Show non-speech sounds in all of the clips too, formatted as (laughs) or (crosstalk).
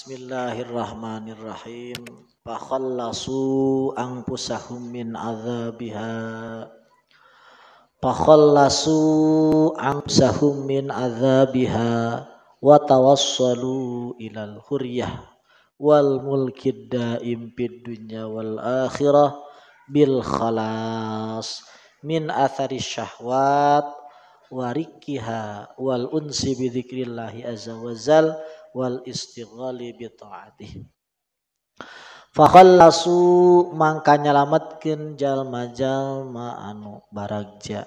Bismillahirrahmanirrahim. Fakhallasu anfusahum min azabiha. Fakhallasu anfusahum min azabiha wa tawassalu ilal huryah wal mulkid daim fid dunya wal akhirah bil khalas min athari syahwat warikiha wal unsi bi dzikrillahi azza wajalla ist fa maka nyalamametkin jallmajalma anuja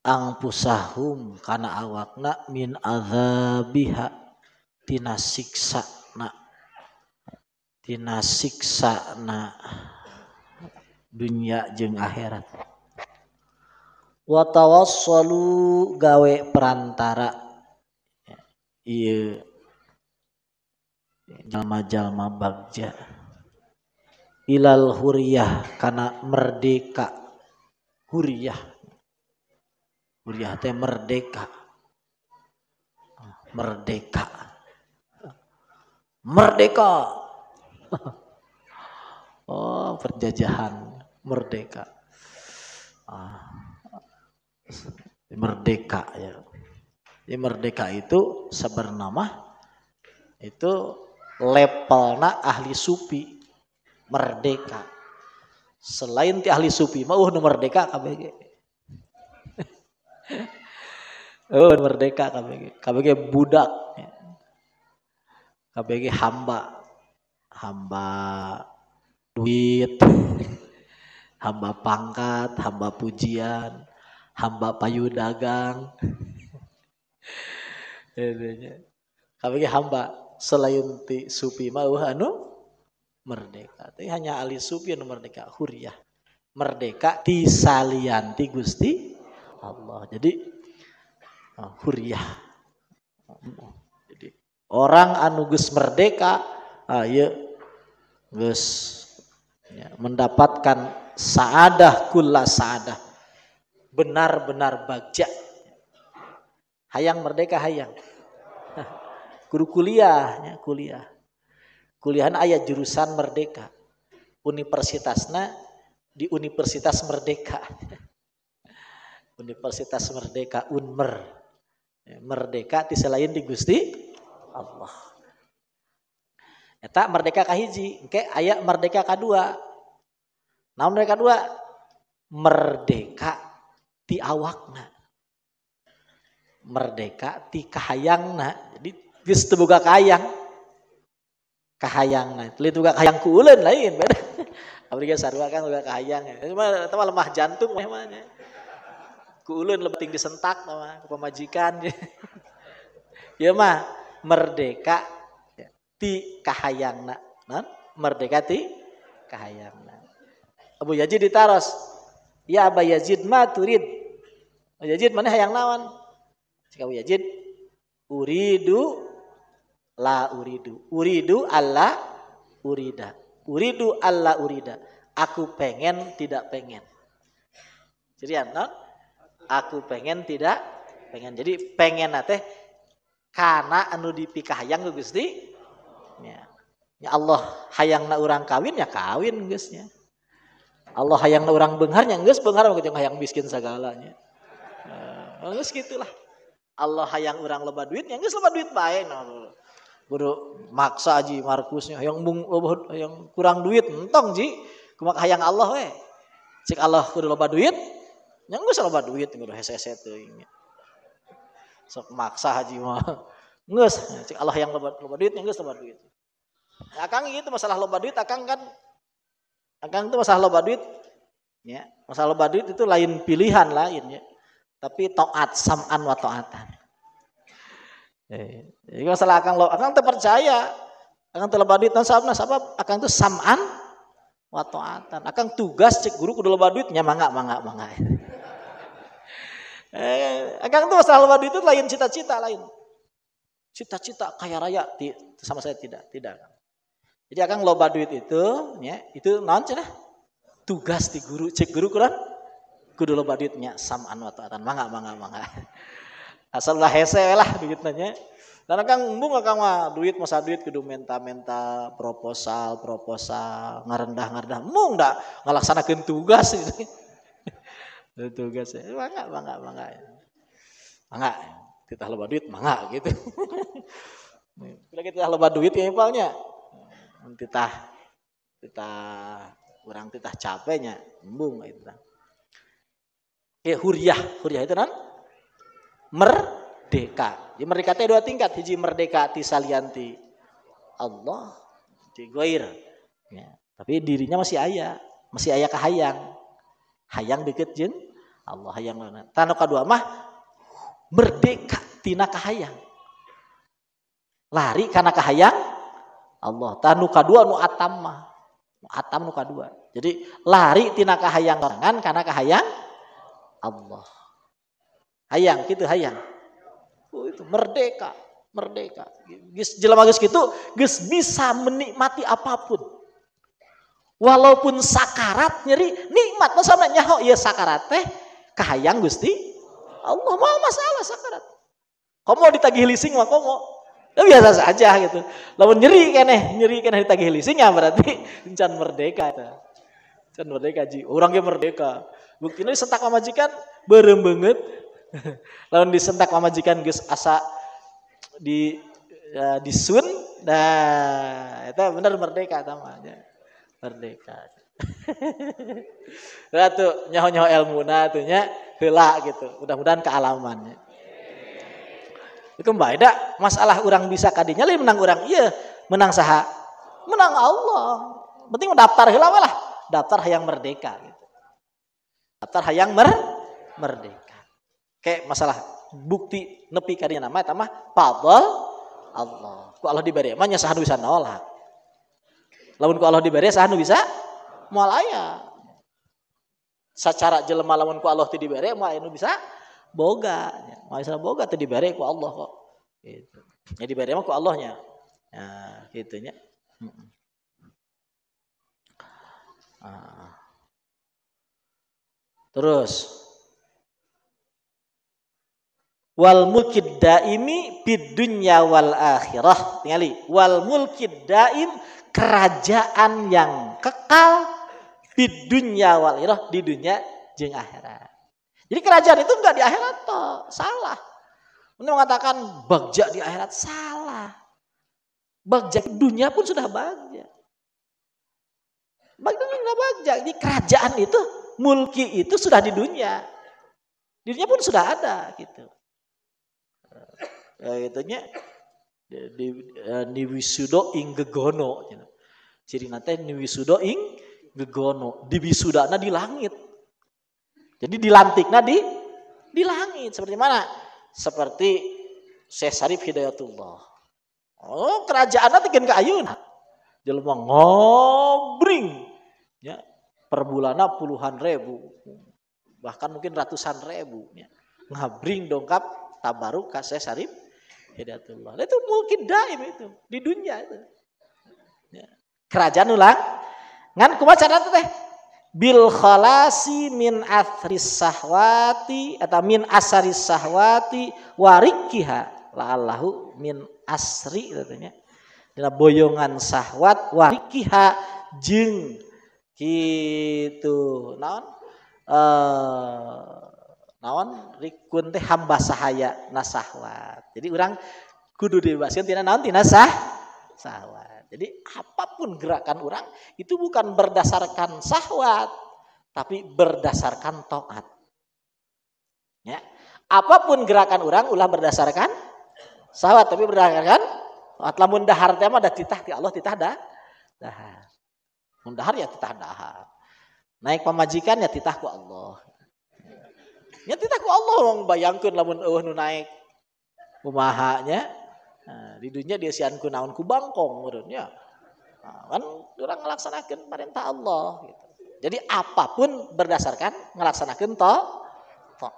angpusahum karena awak na min adhabhatina sikstina siks dunia jeng akhirat wattawa gawei perantara yang iya jalma-jalma bagja ilal huriyah karena merdeka huriyah huriyah teh merdeka merdeka merdeka oh perjajahan merdeka ah. merdeka ya jadi merdeka itu sebernama itu nak ahli supi merdeka. Selain ti ahli supi mah uh merdeka KBG. (laughs) uh merdeka KBG. KBG budak. KBG hamba. Hamba duit. (laughs) hamba pangkat, hamba pujian, hamba payu dagang. (laughs) Iya, iya, iya. Kami hamba selain ti supi mau anu merdeka. Tapi hanya ahli supi anu merdeka, huriyah. Merdeka disalianti Gusti Allah. Jadi uh, ah, huriyah. Jadi orang anu merdeka, ayo ah, gus ya, mendapatkan saadah kula saadah. Benar-benar bagja Hayang merdeka hayang. (laughs) Guru kuliah, ya, kuliah. Kuliahan ayat jurusan merdeka. universitasnya di Universitas Merdeka. (laughs) Universitas Merdeka Unmer. Ya, merdeka di selain di Gusti Allah. Eta ya, merdeka kahiji, engke ayat merdeka kadua. Naon mereka dua? Merdeka ti awakna merdeka ti na. Jadi geus teu boga kahayang. Kahayangna. Tuli boga kahayang ku lain beda. (laughs) Abdi sarua kan boga kahayang. Cuma eta lemah jantung mah mah. Ku ulun lebih tinggi sentak mah pemajikan. ya (laughs) mah merdeka ti na. Nah, merdeka ti na. Abu Yazid ditaros. Ya Abu Yazid ma turid. Abu Yazid mana hayang lawan? Jika Jin, uridu la uridu. Uridu ala urida. Uridu ala urida. Aku pengen tidak pengen. Jadi ya, non? Aku pengen tidak pengen. Jadi pengen nate? karena anu dipikah yang Gusti. Ya. ya Allah na orang kawin ya kawin gusnya. Allah na orang benghar ya gus benghar Yang hayang miskin segalanya. Ya, nah, gus gitulah. Allah hayang orang loba duit yang geus loba duit bae no. Nah, Buru maksa aji Markusnya yang bung yang kurang duit entong ji kumak hayang Allah we. Cik Allah kudu loba duit yang geus loba duit kudu hese-hese teuing. Sok maksa haji mah. (laughs) Geus cik Allah yang loba loba duit yang geus loba duit. Nah, akang itu masalah loba duit akang kan akang itu masalah loba duit ya masalah loba duit itu lain pilihan lain ya tapi taat sam'an wa taatan Eh, jadi masalah akan lo, akan terpercaya, akan terlebar duit nasab nasab akan itu saman wa akan tugas cek guru kudu lebar duitnya mangga mangga mangga. (laughs) Eh, akan itu masalah lebar duit itu lain cita-cita lain. Cita-cita kaya raya di, sama saya tidak, tidak. Jadi akan loba duit itu, ya, itu non cina Tugas di guru, cek guru kurang. Kudu loba duitnya sam'an wa Mangga, mangga, mangga asal lah hese lah begitu nanya karena kang mbung kang mah duit masa duit kudu menta-menta proposal proposal ngarendah ngarendah mung dak ngelaksanakan tugas ini, (laughs) tugas ya bangga bangga, bangga bangga ya. kita lebar duit bangga gitu (laughs) bila kita lebar duit ya impalnya kita kita kurang kita capeknya embung itu ya huriah huriah itu kan merdeka. Jadi ya, mereka teh dua tingkat, hiji merdeka ti salianti Allah di goir. Ya, tapi dirinya masih ayah, masih ayah kahayang hayang. Hayang deket jen Allah hayang mana. Tanu kedua mah merdeka tina kahayang. Lari karena kahayang Allah. Tanu kedua nu atam mah. atam nu kedua. Jadi lari tina kahayang kan karena kahayang Allah hayang gitu hayang oh, itu merdeka merdeka gis jelema geus gitu geus bisa menikmati apapun walaupun sakarat nyeri nikmat masa sama nyaho iya sakarat teh kahayang Gusti Allah mau masalah sakarat komo ditagih leasing mah komo ya biasa saja gitu lamun nyeri keneh nyeri keneh ditagih leasing ya berarti (laughs) encan merdeka itu encan merdeka ji orang ge merdeka buktinya disentak majikan berem banget Lalu disentak sama majikan geus asa di ya, disun nah itu benar merdeka tamanya merdeka Lalu (laughs) tuh nyaho nyaho ilmu nah tuh nya hela gitu mudah-mudahan kealamannya itu mbak beda masalah orang bisa kadinya lain menang orang iya menang saha menang Allah penting daftar hela lah daftar hayang merdeka gitu. daftar hayang mer merdeka Kayak masalah bukti nepi karinya nama itu mah Allah. Ku Allah diberi emangnya sah sahanu bisa nolak. Lawan ku Allah diberi sahanu bisa moal ya. Secara jelema lawan ku Allah tidak diberi moal nu bisa boga. Moal bisa boga tidak diberi ku Allah kok. Gitu. Ya diberi mah ku Allahnya. ya nah, gitu nya. Ah. Terus wal mulkid daimi bid dunya wal akhirah tingali wal mulkid daim kerajaan yang kekal bid dunya wal akhirah di dunia jeung akhirat jadi kerajaan itu enggak di akhirat toh salah ini mengatakan bagja di akhirat salah bagja dunia pun sudah bagja bagja sudah bagja jadi kerajaan itu mulki itu sudah di dunia di dunia pun sudah ada gitu itunya eh, di eh, niwisudo ing gegono gitu. ciri nate niwisudo ing gegono Di wisuda na di langit jadi dilantik na di di langit seperti mana seperti Syekh Hidayatullah oh kerajaan nanti kan keayunan jelema ngobring ya per bulana puluhan ribu bahkan mungkin ratusan ribu ya. ngabring dongkap tabaruka saya syarif hidayatullah. Itu mungkin daim itu di dunia itu. Ya. Kerajaan ulang. Ngan kumaha carana teh? Bil khalasi min athris sahwati atau min asaris sahwati warikiha la'allahu min asri katanya. Dina boyongan sahwat warikiha jeng gitu. Naon? Eh, naon rikun teh hamba sahaya nasahwat. Jadi orang kudu dibebaskan tina naon tina sah sahwat. Jadi apapun gerakan orang itu bukan berdasarkan sahwat tapi berdasarkan toat Ya. Apapun gerakan orang ulah berdasarkan sahwat tapi berdasarkan toat Lamun dahar teh mah titah ti Allah titah dah dahar. mundahar ya titah dahar. Naik pemajikan ya titah ku Allah nyatita ku Allah wong bayangkan lamun eueuh nu naek kumaha nya nah, di dunia dia sian ku naon ku bangkong urang ya. nah, kan urang ngelaksanakeun perintah Allah gitu. Jadi apapun berdasarkan melaksanakan to taat.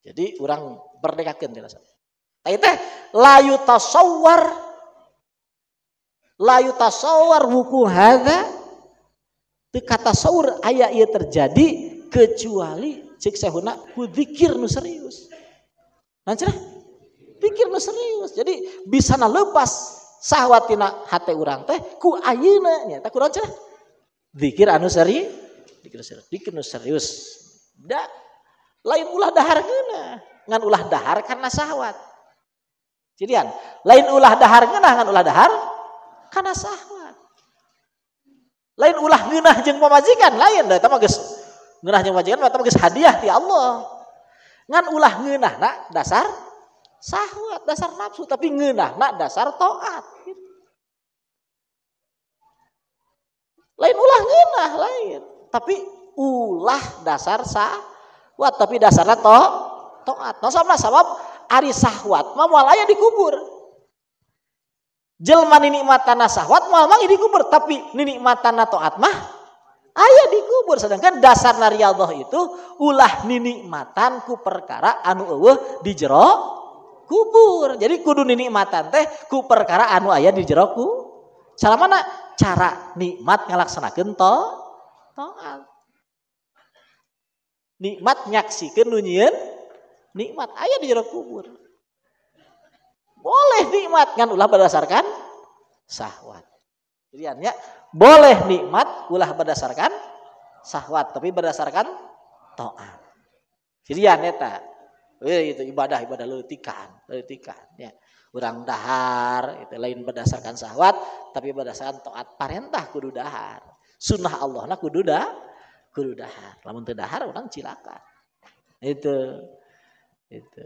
Jadi urang berdekakeun dirasa. Tapi teh layu tasawwar layu tasawwar wuku hadza teu katasawur aya ieu terjadi kecuali hunak, ku dzikir nu serius. Nah cerah, pikir nu serius. Jadi bisa na lepas sahwatina hati orang teh ku ayuna ya Tak kurang cerah. Zikir anu seri, dzikir anu serius, dzikir nu serius. Da lain ulah dahar kena. ngan ulah dahar karena sahwat. Cilian, lain ulah dahar kena ngan ulah dahar karena sahwat. Lain ulah genah jeng pemajikan, lain dah. Tama ngeunah jeung majikan mah geus hadiah ti Allah ngan ulah nak dasar sahwat dasar nafsu tapi nak dasar taat lain ulah ngeunah lain tapi ulah dasar sahwat tapi dasarnya to taat no nah, sama sabab ari sahwat mah moal aya dikubur jelma nini matana sahwat moal mangi dikubur tapi nini matana taat mah ayah dikubur. Sedangkan dasar nari Allah itu ulah nini matanku perkara anu eueuh di jero kubur. Jadi kudu ninikmatan teh ku perkara anu aya di jero ku. Cara mana? Cara nikmat ngalaksanakeun to taat. Nikmat nyaksikeun nu nikmat aya di jero kubur. Boleh nikmat kan ulah berdasarkan sahwat. Jadiannya boleh nikmat ulah berdasarkan sahwat, tapi berdasarkan to'at. Jadi ya neta, eh, itu ibadah ibadah leutikan, leutikan ya. Urang dahar itu lain berdasarkan sahwat, tapi berdasarkan to'at parentah kudu dahar. Sunnah Allah nah kudu dah, kudu dahar. Lamun teu dahar urang cilaka. Itu itu.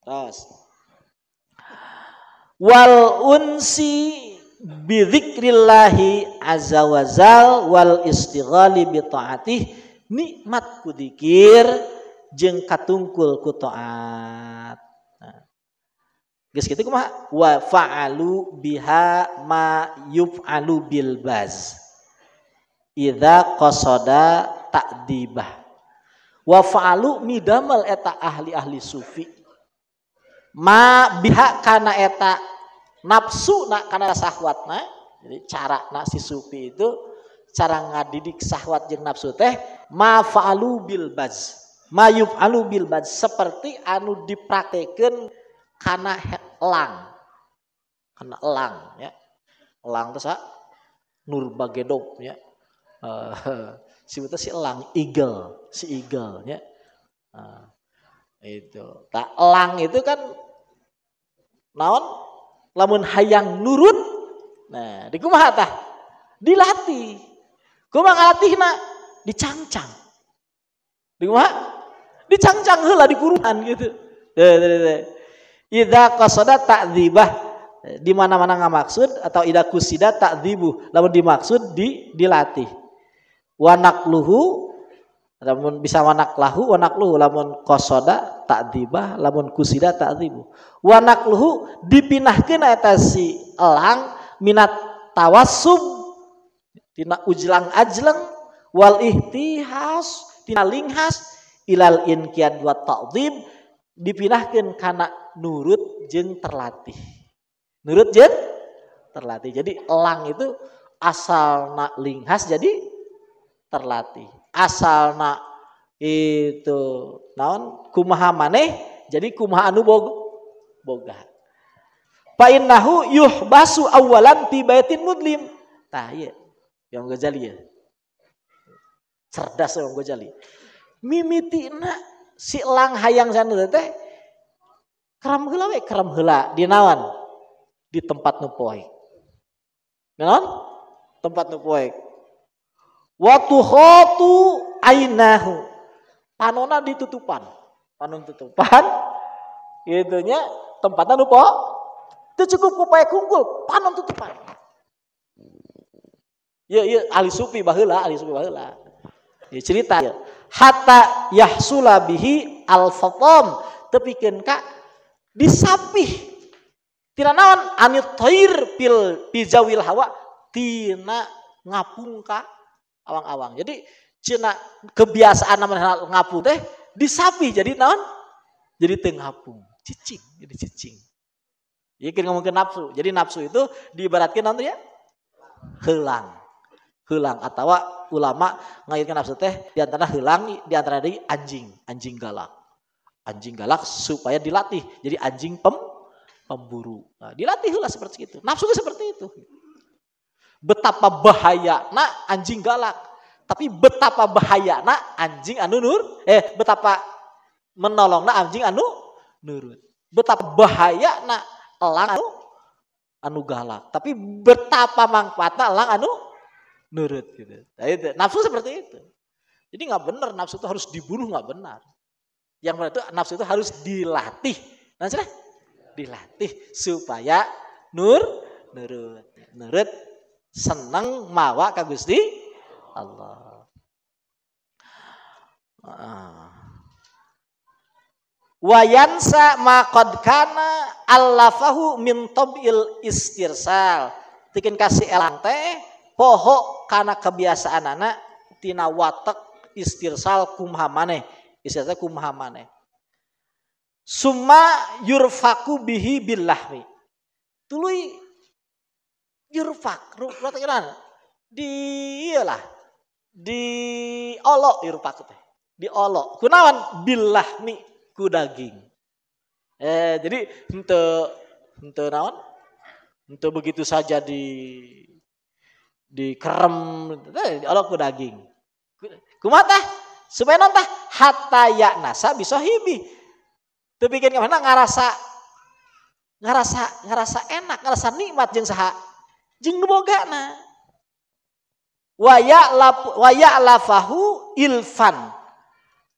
Terus wal unsi bidzikrillahi azza wazal wal istighali bi taatih nikmat ku dzikir jeung katungkul ku taat nah. geus kitu kumaha wa fa'alu biha ma yuf'alu bil baz idza qasada ta'dibah wa fa'alu midamal eta ahli-ahli sufi ma biha kana eta nafsu nak karena sahwat na jadi cara nak si sufi itu cara ngadidik sahwat jeng nafsu teh ma faalu bil baz ma yuf alu bil baz seperti anu dipraktekkan karena elang karena elang ya elang nur bagedok ya uh, eh, (laughs) itu si elang eagle si eagle ya uh, itu tak elang itu kan naon lamun hayang nurut nah di kumaha tah dilatih kumaha ngalatihna dicangcang di kumaha dicangcang heula di Quran gitu kosoda tak ta'dzibah di mana-mana ngamaksud atau idza kusida ta'dzibu lamun dimaksud di dilatih wanak luhu lamun bisa wanak lahu wanak luhu lamun kosoda. Tak tiba, lamun kusida tak wanak luhu dipinahkeun atas si elang minat tawasub tina ujlang ajleng wal ihtihas tina linghas ilal in inkian wa ta'dib dipinahkeun karena nurut jeng terlatih nurut jeng terlatih jadi elang itu asal nak linghas jadi terlatih asal nak itu naon kumaha maneh jadi kumaha anu boga boga fa innahu yuhbasu awalan fi baitin mudlim tah ieu yang Ghazali ya cerdas yang mimiti mimitina si lang hayang sana teh keram heula we keram heula di naon di tempat nu poek naon tempat nu poek wa tukhatu ainahu panona ditutupan panon tutupan (laughs) itunya tempatnya lupa itu cukup kupai kumpul panon tutupan ya ya ahli sufi bahula ahli sufi bahula ya cerita ya hatta yahsula bihi al fatam tapi ka disapih tidak naon anit thair pil pijawil hawa tina ngapungka awang-awang jadi cina kebiasaan namanya ngapu teh disapi jadi naon jadi tengapung cicing jadi cicing ya kira ngomongin nafsu. Jadi nafsu itu diibaratkan nanti ya hilang, hilang atau ulama ngaitkan nafsu teh diantara hilang diantara dari anjing, anjing galak, anjing galak supaya dilatih. Jadi anjing pem pemburu. Nah, dilatih lah seperti itu. Nafsu seperti itu. Betapa bahaya nak anjing galak tapi betapa bahaya bahayana anjing anu nur eh betapa menolong menolongna anjing anu nurut betapa bahayana elang anu anu galak tapi betapa manfaatna elang anu nurut gitu nah, itu nafsu seperti itu jadi nggak benar nafsu itu harus dibunuh nggak benar yang benar itu nafsu itu harus dilatih nah dilatih supaya nur nurut nurut seneng mawa kak Gusti Allah. Wayansa makod kana allafahu min tobil istirsal. Tikin kasih elante poho karena kebiasaan anak tina watak istirsal kumhamane. Istirsal kumhamane. Suma yurfaku bihi billahwi. Tului yurfak, rata di iyalah di diolok di ya, teh. Diolok. bilah nih ku daging. Eh jadi untuk untuk naon? untuk begitu saja di kerem di eh, diolok ku daging. ku mata Supaya nontah hatayak nasa bisa hibi. Teu bikin kemana ngerasa ngerasa ngerasa enak, ngarasa nikmat jeng saha? Jeung bogana wa ya'lafahu ilfan.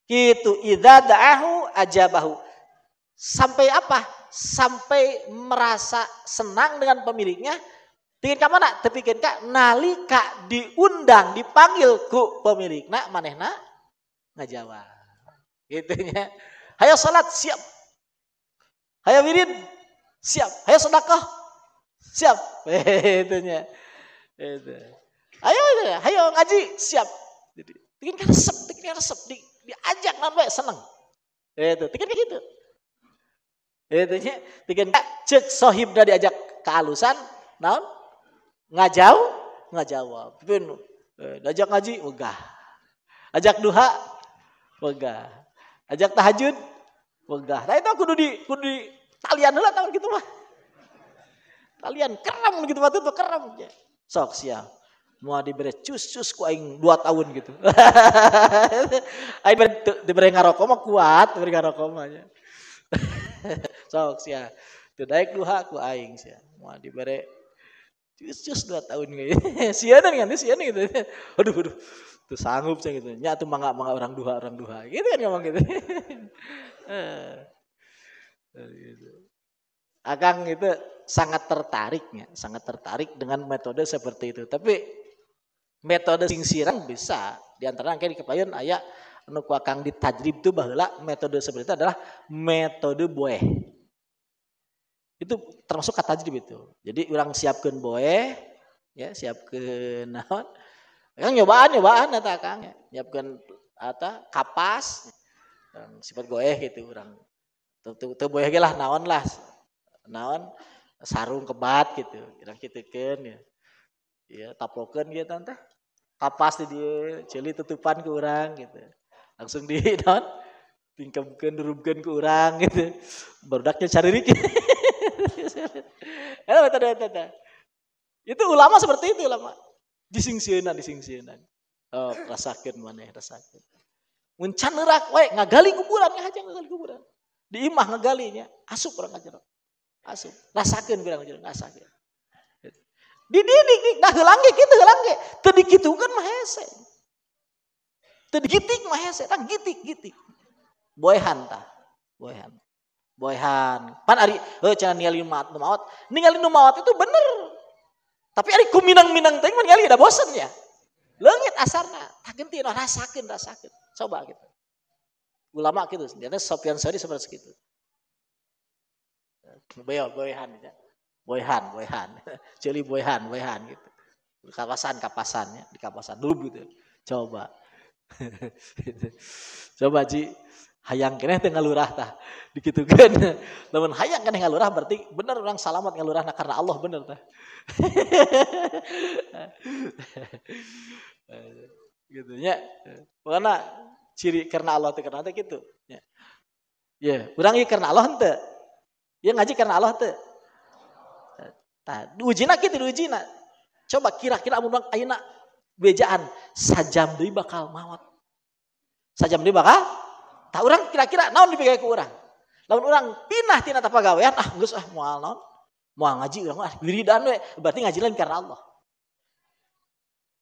Gitu Iza da'ahu ajabahu. Sampai apa? Sampai merasa senang dengan pemiliknya. Tingin ka mana? Tepikin nali nalika diundang, dipanggil ku nak nggak jawab Gitunya. Hayo salat siap. Hayo wirid siap. Hayo sedekah siap. ya. (laughs) Itu. Ayo, ayo ngaji, siap. Jadi, bikin resep, bikin resep, di, diajak nambah kan, seneng. Itu, bikin kayak gitu. Itu nya, bikin cek sohib dari ajak kealusan, naon? Ngajau, ngajawab. Bikin eh, ajak ngaji, wegah. Ajak duha, wegah. Ajak tahajud, wegah. Nah itu kudu di kudu di talian lah tahun gitu mah. Talian keram gitu waktu itu keram Sok siap. Mau diberi cus-cus ku aing dua tahun gitu. (laughs) aing beri, diberi ngarokok mah kuat, diberi ngarokok mah. Ya. (laughs) Sok sia. Teu daek duha ku aing sia. Mau diberi cus-cus dua tahun gitu. Sian dan kan sia gitu. (laughs) Aduh aduh. Tuh sanggup sia gitu. Nya tuh mangga mangga orang duha orang duha. Gitu kan ngomong gitu. Eh. Eh, gitu. Akang itu sangat tertariknya, sangat tertarik dengan metode seperti itu. Tapi metode singsiran bisa di antara angka di kepayon ayah anu kuakang di tajrib tuh bahwa metode seperti itu adalah metode boeh itu termasuk kata tajrib itu jadi orang siapkan boeh ya siapkan naon kan nyobaan nyobaan nata kang siapkan ya. ata kapas sifat gitu boeh gitu orang tuh tuh boeh lah naon lah naon sarung kebat gitu orang kitukeun ya ya taplokeun gitu teh kapas di dia jeli tutupan ke orang gitu langsung di non (laughs) tingkemkan ke orang gitu berdaknya cari dikit (laughs) itu ulama seperti itu ulama disingsiunan disingsiunan oh, rasakan mana rasakan muncan nerak wae ngagali kuburan ngajak ngagali kuburan di imah ngagalinya asup orang ngajar asup rasakan bilang ngajar rasakan di dididik dik dah gelangge kita gelangge tadi gitu kan mahese tadi gitik mahese tak gitik gitik boehan tah boyhan boyhan pan ari heuh cenah ningali maat maot ninggalin nu maot itu bener tapi ari kuminang-minang teh mah ninggalin da bosen ya leungit asarna tak genti no, rasakin rasakin coba gitu ulama gitu sendiri sopian sari seperti itu boyhan boyhan ya Boyhan, Boyhan. Jeli (laughs) Boyhan, Boyhan gitu. Kapasan, kapasan ya, di kapasan dulu gitu. Ya. Coba. (laughs) Coba Ji, hayang kene teh ngalurah tah. Dikitukeun. (laughs) Lamun hayang kene ngalurah berarti bener orang salamat ngalurah nah karena Allah bener tah. gitu nya. Pokona ciri karena Allah teh karena teh gitu Ya, Ya, orang ieu karena Allah henteu. Ya ngaji karena Allah teh. Nah, nak kita nak Coba kira-kira amun bang nak, bejaan sajam dia bakal mawat. Sajam dia bakal tak orang kira-kira naon dipikir ke orang. Lamun orang pindah tina tapagawean ah gus ah mual naon. Mual ngaji orang ah wiridan we berarti ngaji lain karena Allah.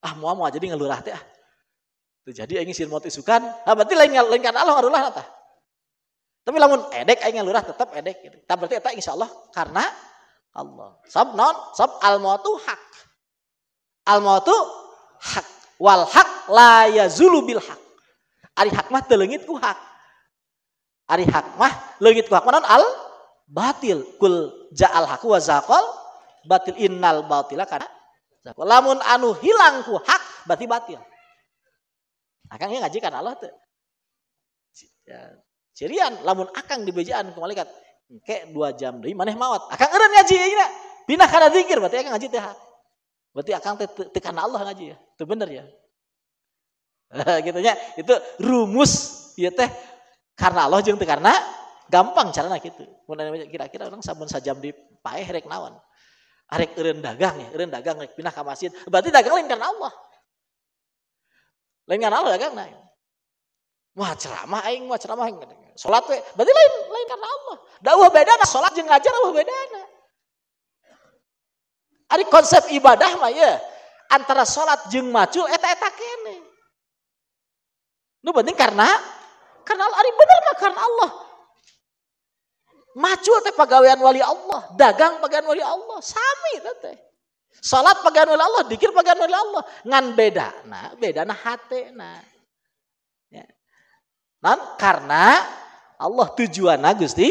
Ah mual mual jadi ngelurah teh ah. jadi ingin sih mau tisukan, ah berarti lain lain karena Allah ngelurah tah. Tapi lamun edek ingin ngelurah tetap edek gitu. Tapi berarti insya Allah karena Allah. Sob non, sob al mautu hak. Al mautu hak. Wal hak la yazulu bil hak. Ari hak mah telengit ku hak. Ari hak mah leungit ku hak. non al batil. Kul ja'al hak wa zaqal batil innal batila kana zaqal. Lamun anu hilang ku hak berarti batil. Akang ngaji kan Allah tuh. Cirian lamun akang dibejaan ke malaikat Engke dua jam deh, maneh mawat. Akang eren ngaji ya, pindah kada zikir berarti akang ngaji teh. Berarti akang teh tekan Allah ngaji ya. Itu bener ya. (laughs) gitu nya, itu rumus ya teh karena Allah jeung tekan karena gampang caranya gitu. kira-kira orang sabun sajam di paeh rek naon. Arek eureun dagang ya, eureun dagang rek pindah ka masjid. Berarti dagang lain karena Allah. Lain karena Allah dagang nah. Wah ceramah aing, wah ceramah aing. Sholat we, berarti lain lain karena Allah. Dakwah nak sholat jeung ngajar beda nah. Ari konsep ibadah mah ya antara sholat jeng macul eta-eta kene. Nu penting karena karena ari bener mah karena Allah. Macul teh pegawaian wali Allah, dagang pegawaian wali Allah, sami teh. sholat pegawaian wali Allah, dikir pegawaian wali Allah, ngan beda nah, nah hati, nah Ya. Nah, karena Allah tujuan nah, Gusti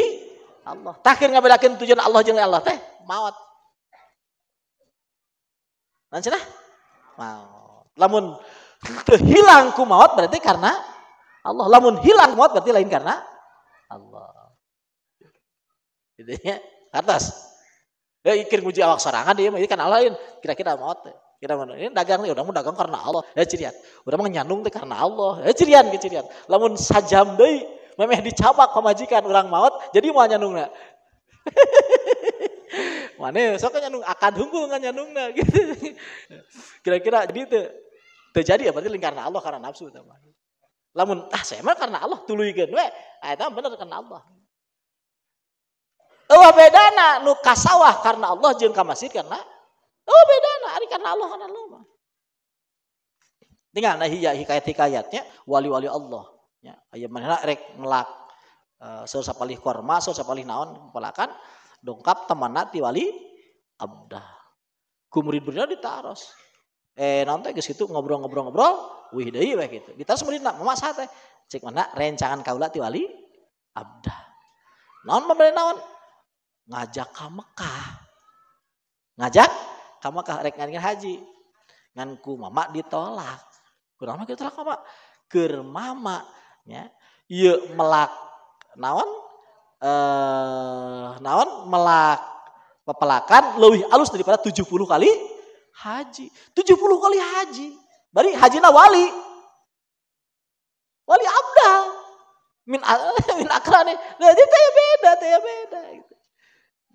Allah. Takhir ngabedakeun tujuan Allah jangan Allah teh maut. Naon cenah? Maut. Lamun hilangku hilang ku maut berarti karena Allah. Lamun hilang maut berarti lain karena Allah. Intinya ya. Atas. Ya ikir muji awak sorangan dia ini kan Allah Kira-kira maut. Kira mana ini dagang nih, udah mau dagang karena Allah. Ya cirian. Udah mau nyandung teh karena Allah. Ya cirian, gitu, cirian. Lamun sajam deh memang dicabak pemajikan orang maut jadi mau nyanungna (laughs) mana sok nyandung akan hunggu nggak nyandung (laughs) gitu kira-kira jadi itu terjadi apa ya, berarti karena Allah karena nafsu teman lamun ah saya mah karena Allah tuluykeun eh, ah, eta benar karena Allah beda bedana nu kasawah karena Allah jeung ka karena. karena beda bedana hari karena Allah karena Allah Tinggal nah ya, hikayat hikayatnya wali-wali Allah. Ya, ayam mana rek melak uh, eh, sapalih korma, sur sapalih naon pelakan dongkap temanat ti wali abdah. kumurid murid ditaros. Eh nonton ke situ ngobrol-ngobrol-ngobrol, wih deui baik kitu. Ditaros muridna mamasa teh. Cek mana rencangan kau ti wali abdah. Naon pemberi naon? Ngajak ke Mekah. Ngajak ke Mekah rek ngajak haji. Nganku mama ditolak. Kurang mah ditolak mama. Ker mama ya iya melak naon eh naon melak pepelakan lebih halus daripada 70 kali haji 70 kali haji bari na wali wali abdal min (laughs) min akrane jadi nah, teh beda teh beda gitu.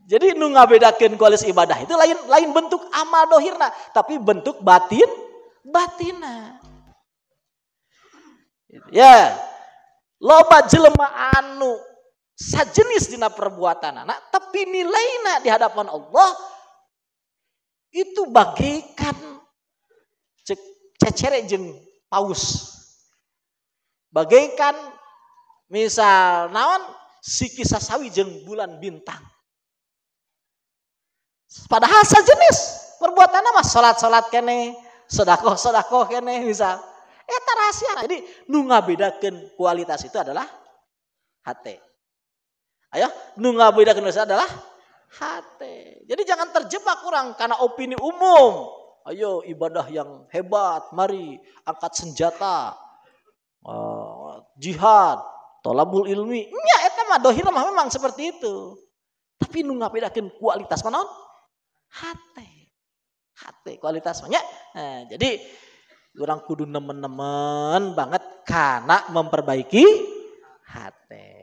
jadi nu ngabedakeun kualitas ibadah itu lain lain bentuk amal dohirna tapi bentuk batin batina ya loba jelema anu sajenis dina perbuatan anak tapi nilainya di hadapan Allah itu bagaikan cecere jeng paus bagaikan misal naon si kisah sawi jeng bulan bintang padahal sejenis perbuatan mas salat salat kene sodako-sodako kene misal Eta rahasia. Jadi nah, nu ngabedakeun kualitas itu adalah HT. Ayo, nu ngabedakeun kualitas adalah HT. Jadi jangan terjebak kurang karena opini umum. Ayo ibadah yang hebat, mari angkat senjata. Eh, jihad, tolabul ilmi. Nya eta mah dohir mah memang seperti itu. Tapi nu ngabedakeun kualitas mana? HT, Hati kualitas banyak. Nah, jadi Orang kudu nemen-nemen banget karena memperbaiki hati.